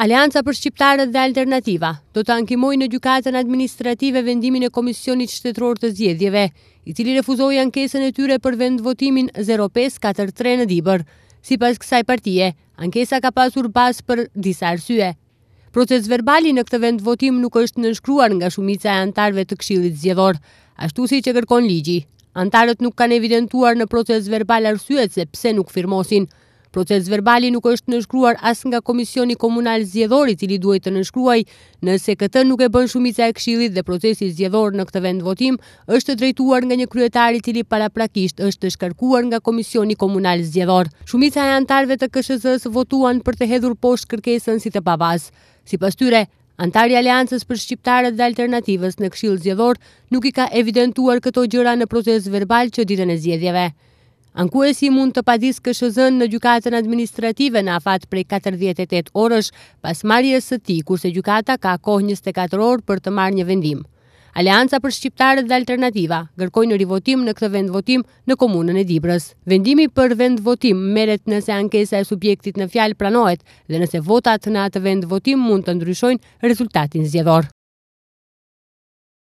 Alianca për Shqiptarët dhe Alternativa do të ankimoj në gjukatën administrative vendimin e Komisionit Shtetror të Zjedjeve, i cili refuzoi ankesën e tyre për vendvotimin 0543 në Dibër. Si pas kësaj partije, ankesa ka pasur pas për disa arsye. Proces verbali në këtë vendvotim nuk është nënshkruar nga shumica e antarve të kshilit zjedhor, ashtu si që kërkon ligji. Antarët nuk kanë evidentuar në proces verbal arsyet se pse nuk firmosin, Proces verbali nuk është nëshkruar as nga Komisioni Komunal Zjedhori cili duhet të nëshkruaj, nëse këtë nuk e bën shumica e këshilit dhe procesi zjedhor në këtë vend votim, është drejtuar nga një kryetari cili paraprakisht është të shkarkuar nga Komisioni Komunal Zjedhor. Shumica e antarve të ksz votuan për të hedhur poshtë kërkesën si të pavaz. Si pas tyre, Antari Aleancës për Shqiptarët dhe Alternativës në këshilë zjedhor nuk i ka evidentuar këto gjëra në proces verbal që ditën e zjedhjeve. Ankuesi mund të padis këshëzën në gjukatën administrative në afat prej 48 orësh pas marjes së ti, kurse gjukata ka kohë 24 orë për të marrë një vendim. Aleanca për Shqiptarët dhe Alternativa gërkojnë rivotim në këtë vendvotim në komunën e Dibrës. Vendimi për vendvotim meret nëse ankesa e subjektit në fjalë pranohet dhe nëse votat në atë vendvotim mund të ndryshojnë rezultatin zjedhor.